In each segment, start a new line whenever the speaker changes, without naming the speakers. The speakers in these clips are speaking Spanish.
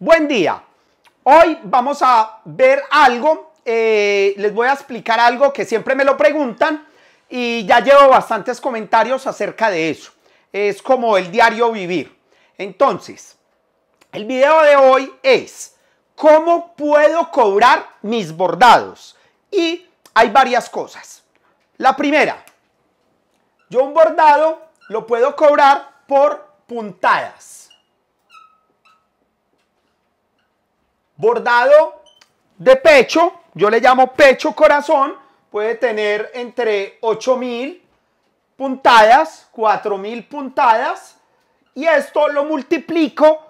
Buen día. Hoy vamos a ver algo, eh, les voy a explicar algo que siempre me lo preguntan y ya llevo bastantes comentarios acerca de eso. Es como el diario vivir. Entonces, el video de hoy es cómo puedo cobrar mis bordados. Y hay varias cosas. La primera, yo un bordado lo puedo cobrar por puntadas. Bordado de pecho, yo le llamo pecho corazón, puede tener entre 8000 puntadas, 4000 puntadas y esto lo multiplico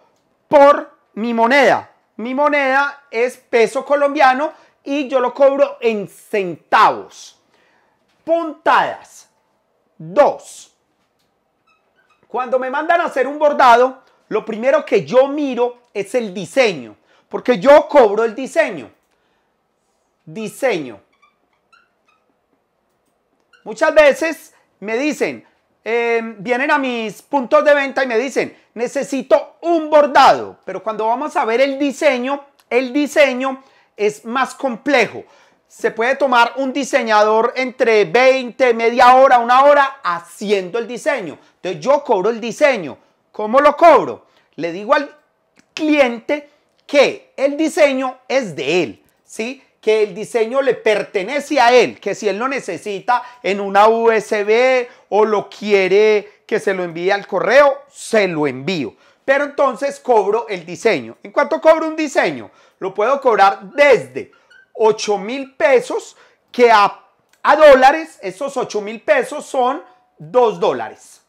por mi moneda. Mi moneda es peso colombiano y yo lo cobro en centavos. Puntadas. dos. Cuando me mandan a hacer un bordado, lo primero que yo miro es el diseño. Porque yo cobro el diseño. Diseño. Muchas veces me dicen, em, vienen a mis puntos de venta y me dicen, necesito un bordado. Pero cuando vamos a ver el diseño, el diseño es más complejo. Se puede tomar un diseñador entre 20, media hora, una hora haciendo el diseño. Entonces yo cobro el diseño. ¿Cómo lo cobro? Le digo al cliente que el diseño es de él, ¿sí? Que el diseño le pertenece a él, que si él lo necesita en una USB o lo quiere que se lo envíe al correo, se lo envío. Pero entonces cobro el diseño. ¿En cuanto cobro un diseño? Lo puedo cobrar desde 8 mil pesos, que a, a dólares, esos 8 mil pesos son 2 dólares.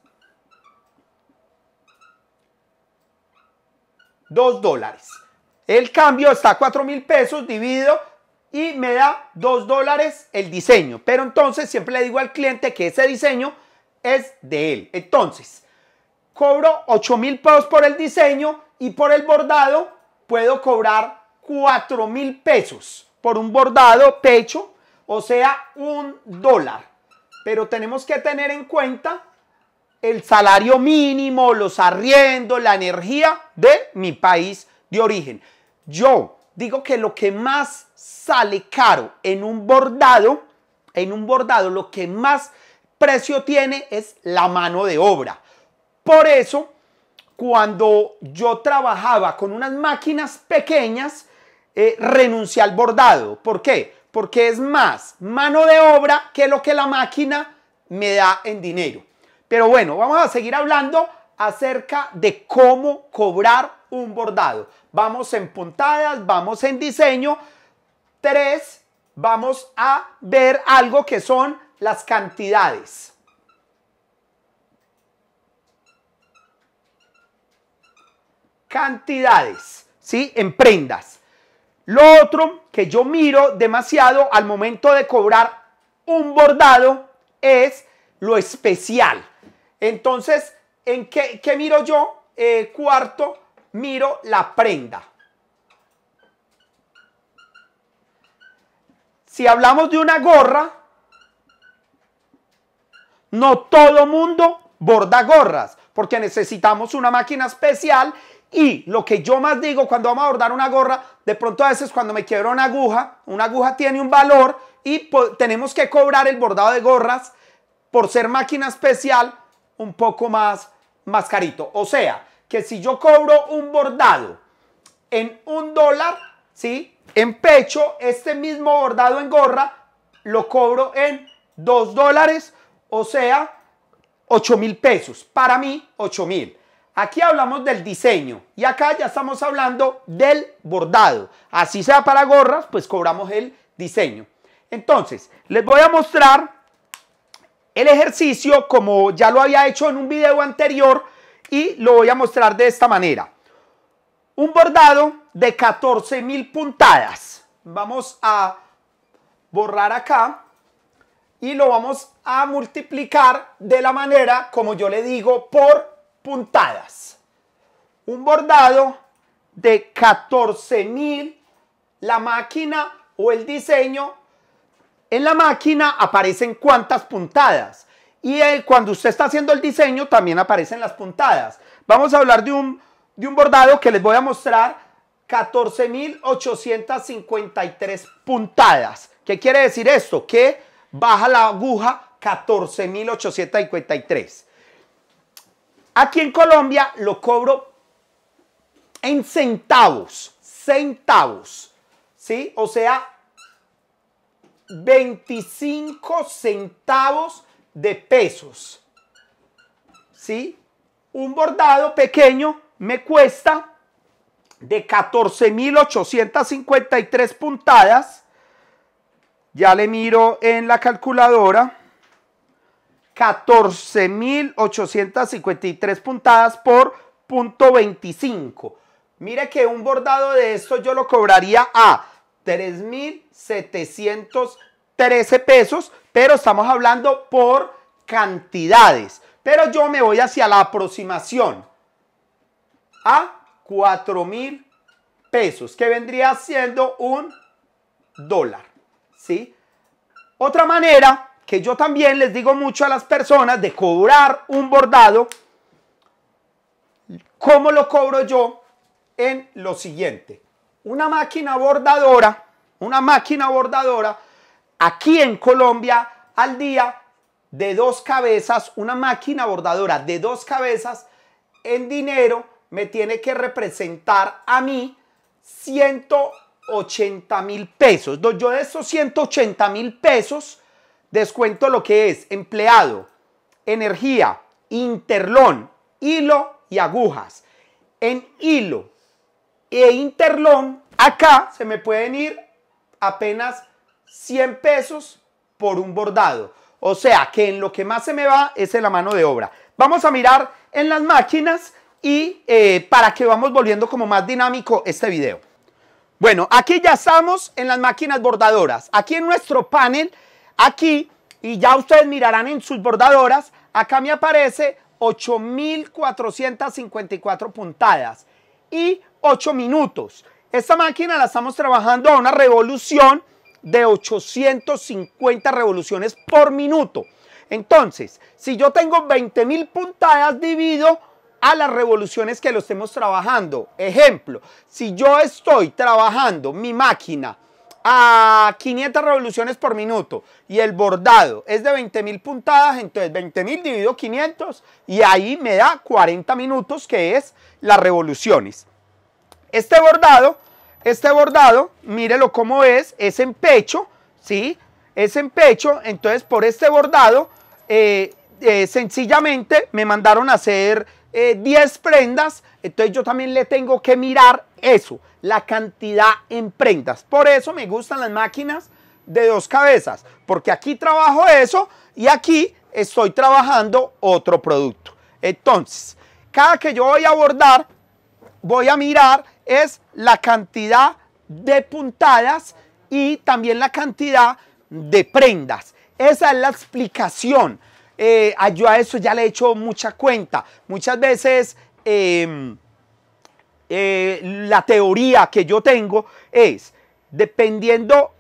2 dólares. El cambio está a 4 mil pesos, dividido y me da 2 dólares el diseño. Pero entonces siempre le digo al cliente que ese diseño es de él. Entonces, cobro 8 mil pesos por el diseño y por el bordado puedo cobrar 4 mil pesos por un bordado pecho, o sea, un dólar. Pero tenemos que tener en cuenta el salario mínimo, los arriendos, la energía de mi país de origen. Yo digo que lo que más sale caro en un bordado, en un bordado lo que más precio tiene es la mano de obra. Por eso, cuando yo trabajaba con unas máquinas pequeñas, eh, renuncié al bordado. ¿Por qué? Porque es más mano de obra que lo que la máquina me da en dinero. Pero bueno, vamos a seguir hablando acerca de cómo cobrar un bordado. Vamos en puntadas, vamos en diseño. Tres, vamos a ver algo que son las cantidades. Cantidades, ¿sí? En prendas. Lo otro que yo miro demasiado al momento de cobrar un bordado es lo especial. Entonces, ¿en qué, miro yo? Eh, cuarto, miro la prenda. Si hablamos de una gorra, no todo mundo borda gorras, porque necesitamos una máquina especial y lo que yo más digo cuando vamos a bordar una gorra, de pronto a veces cuando me quiebro una aguja, una aguja tiene un valor y tenemos que cobrar el bordado de gorras por ser máquina especial un poco más, más carito. O sea, que si yo cobro un bordado en un dólar, ¿sí? En pecho, este mismo bordado en gorra, lo cobro en dos dólares, o sea, ocho mil pesos. Para mí, ocho mil. Aquí hablamos del diseño y acá ya estamos hablando del bordado. Así sea para gorras, pues cobramos el diseño. Entonces, les voy a mostrar el ejercicio como ya lo había hecho en un video anterior y lo voy a mostrar de esta manera. Un bordado de 14.000 puntadas. Vamos a borrar acá y lo vamos a multiplicar de la manera como yo le digo por puntadas. Un bordado de 14.000. La máquina o el diseño en la máquina aparecen cuántas puntadas. Y cuando usted está haciendo el diseño también aparecen las puntadas. Vamos a hablar de un, bordado que les voy a mostrar 14.853 puntadas. ¿Qué quiere decir esto? Que baja la aguja 14.853. Aquí en Colombia lo cobro en centavos, centavos, ¿sí? O sea, 25 centavos de pesos. ¿Sí? Un bordado pequeño me cuesta de 14.853 puntadas. Ya le miro en la calculadora. 14.853 puntadas por punto 25. Mire que un bordado de esto yo lo cobraría a 3.700 13 pesos, pero estamos hablando por cantidades. Pero yo me voy hacia la aproximación a 4 mil pesos, que vendría siendo un dólar. ¿sí? Otra manera que yo también les digo mucho a las personas de cobrar un bordado, ¿cómo lo cobro yo? En lo siguiente, una máquina bordadora, una máquina bordadora aquí en Colombia al día de dos cabezas, una máquina bordadora de dos cabezas en dinero me tiene que representar a mí 180 mil pesos. Yo de esos 180 mil pesos descuento lo que es empleado, energía, interlón, hilo y agujas. En hilo e interlón, acá se me pueden ir apenas 100 pesos por un bordado. O sea que en lo que más se me va es en la mano de obra. Vamos a mirar en las máquinas y eh, para que vamos volviendo como más dinámico este video. Bueno, aquí ya estamos en las máquinas bordadoras. Aquí en nuestro panel, aquí, y ya ustedes mirarán en sus bordadoras, acá me aparece 8.454 puntadas y 8 minutos. Esta máquina la estamos trabajando a una revolución de 850 revoluciones por minuto. Entonces, si yo tengo 20.000 puntadas, divido a las revoluciones que lo estemos trabajando. Ejemplo, si yo estoy trabajando mi máquina a 500 revoluciones por minuto y el bordado es de 20.000 puntadas, entonces 20.000 dividido 500 y ahí me da 40 minutos que es las revoluciones. Este bordado este bordado, mírelo cómo es, es en pecho, ¿sí? Es en pecho, entonces por este bordado, eh, eh, sencillamente me mandaron a hacer 10 eh, prendas, entonces yo también le tengo que mirar eso, la cantidad en prendas. Por eso me gustan las máquinas de dos cabezas, porque aquí trabajo eso y aquí estoy trabajando otro producto. Entonces, cada que yo voy a bordar, voy a mirar es la cantidad de puntadas y también la cantidad de prendas. Esa es la explicación. Eh, yo a eso ya le he hecho mucha cuenta. Muchas veces em, eh, la teoría que yo tengo es, dependiendo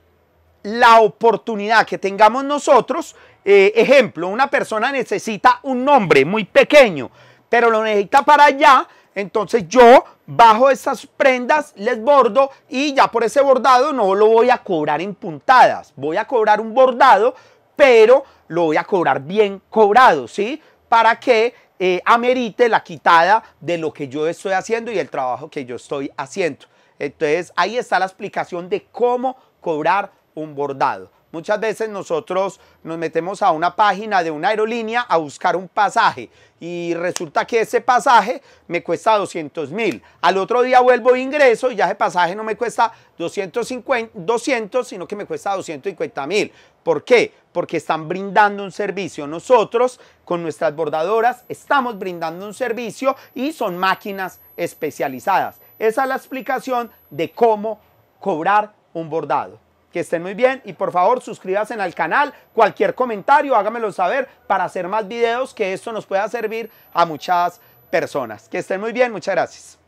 la oportunidad que tengamos nosotros, eh, ejemplo, una persona necesita un nombre muy pequeño, pero lo necesita para allá, entonces yo bajo esas prendas, les bordo y ya por ese bordado no lo voy a cobrar en puntadas. Voy a cobrar un bordado, pero lo voy a cobrar bien cobrado, ¿sí? Para que eh, amerite la quitada de lo que yo estoy haciendo y el trabajo que yo estoy haciendo. Entonces ahí está la explicación de cómo cobrar un bordado. Muchas veces nosotros nos metemos a una página de una aerolínea a buscar un pasaje y resulta que ese pasaje me cuesta 200 mil. Al otro día vuelvo ingreso y ya ese pasaje no me cuesta 250, 200, sino que me cuesta 250 mil. ¿Por qué? Porque están brindando un servicio. Nosotros con nuestras bordadoras estamos brindando un servicio y son máquinas especializadas. Esa es la explicación de cómo cobrar un bordado que estén muy bien y por favor suscríbanse al canal, cualquier comentario hágamelo saber para hacer más videos que esto nos pueda servir a muchas personas. Que estén muy bien, muchas gracias.